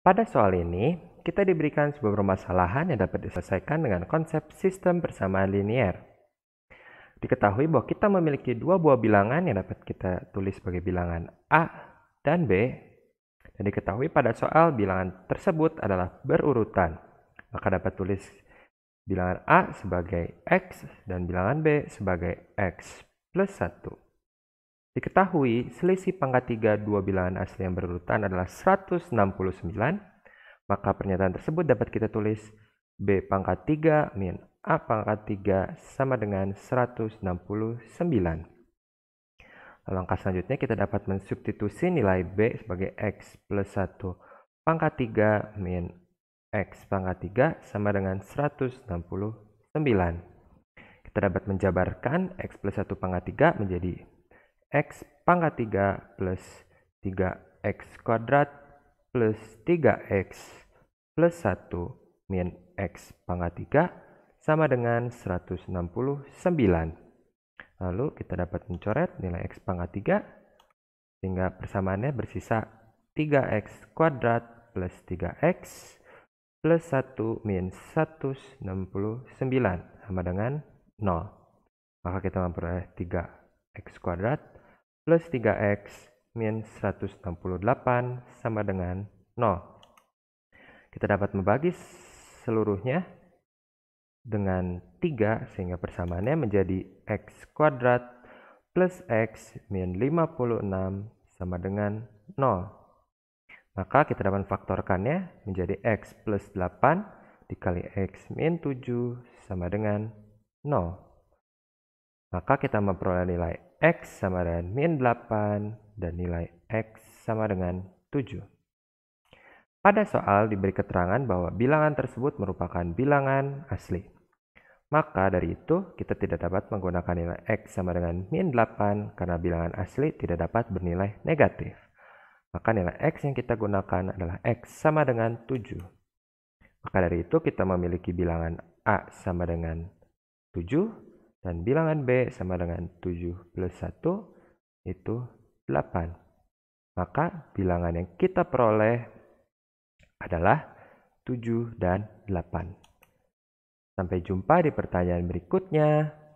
Pada soal ini, kita diberikan sebuah permasalahan yang dapat diselesaikan dengan konsep sistem persamaan linier. Diketahui bahwa kita memiliki dua buah bilangan yang dapat kita tulis sebagai bilangan A dan B. Dan diketahui pada soal bilangan tersebut adalah berurutan. Maka dapat tulis bilangan A sebagai X dan bilangan B sebagai X plus 1. Diketahui selisih pangkat 3 dua bilangan asli yang berurutan adalah 169, maka pernyataan tersebut dapat kita tulis B pangkat 3 min A pangkat 3 sama dengan 169. Langkah selanjutnya kita dapat mensubstitusi nilai B sebagai X plus 1 pangkat 3 min X pangkat 3 sama dengan 169. Kita dapat menjabarkan X plus 1 pangkat 3 menjadi X pangkat 3 plus 3X kuadrat plus 3X plus 1 min X pangkat 3 sama dengan 169. Lalu kita dapat mencoret nilai X pangkat 3 sehingga persamaannya bersisa 3X kuadrat plus 3X plus 1 min 169 sama dengan 0. Maka kita memperoleh 3x kuadrat plus 3x min 168 sama dengan 0. Kita dapat membagi seluruhnya dengan 3 sehingga persamaannya menjadi x kuadrat plus x min 56 sama dengan 0. Maka kita dapat faktorkannya menjadi x plus 8 dikali x min 7 sama dengan 0. Maka kita memperoleh nilai X sama dengan min 8 dan nilai X sama dengan 7. Pada soal diberi keterangan bahwa bilangan tersebut merupakan bilangan asli. Maka dari itu kita tidak dapat menggunakan nilai X sama dengan min 8 karena bilangan asli tidak dapat bernilai negatif. Maka nilai X yang kita gunakan adalah X sama dengan 7. Maka dari itu kita memiliki bilangan A sama dengan 7 dan bilangan B sama dengan 7 plus 1 itu 8. Maka bilangan yang kita peroleh adalah 7 dan 8. Sampai jumpa di pertanyaan berikutnya.